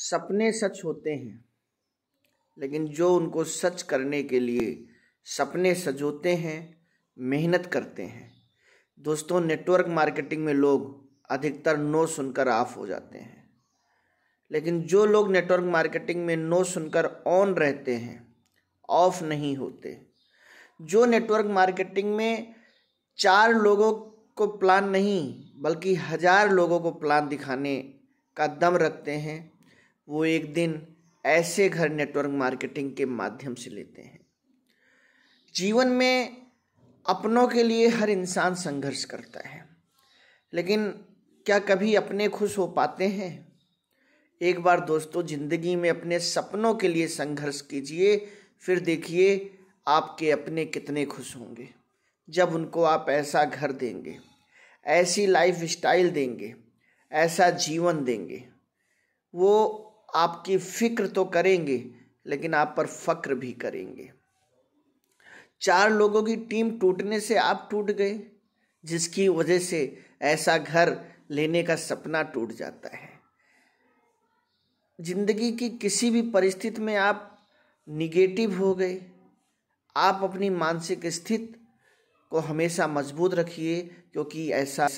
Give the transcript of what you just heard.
सपने सच होते हैं लेकिन जो उनको सच करने के लिए सपने सजोते हैं मेहनत करते हैं दोस्तों नेटवर्क मार्केटिंग में लोग अधिकतर नो सुनकर ऑफ हो जाते हैं लेकिन जो लोग नेटवर्क मार्केटिंग में नो सुनकर ऑन रहते हैं ऑफ नहीं होते जो नेटवर्क मार्केटिंग में चार लोगों को प्लान नहीं बल्कि हजार लोगों को प्लान दिखाने का दम रखते हैं वो एक दिन ऐसे घर नेटवर्क मार्केटिंग के माध्यम से लेते हैं जीवन में अपनों के लिए हर इंसान संघर्ष करता है लेकिन क्या कभी अपने खुश हो पाते हैं एक बार दोस्तों ज़िंदगी में अपने सपनों के लिए संघर्ष कीजिए फिर देखिए आपके अपने कितने खुश होंगे जब उनको आप ऐसा घर देंगे ऐसी लाइफ स्टाइल देंगे ऐसा जीवन देंगे वो आपकी फिक्र तो करेंगे लेकिन आप पर फक्र भी करेंगे चार लोगों की टीम टूटने से आप टूट गए जिसकी वजह से ऐसा घर लेने का सपना टूट जाता है जिंदगी की किसी भी परिस्थिति में आप निगेटिव हो गए आप अपनी मानसिक स्थिति को हमेशा मजबूत रखिए क्योंकि ऐसा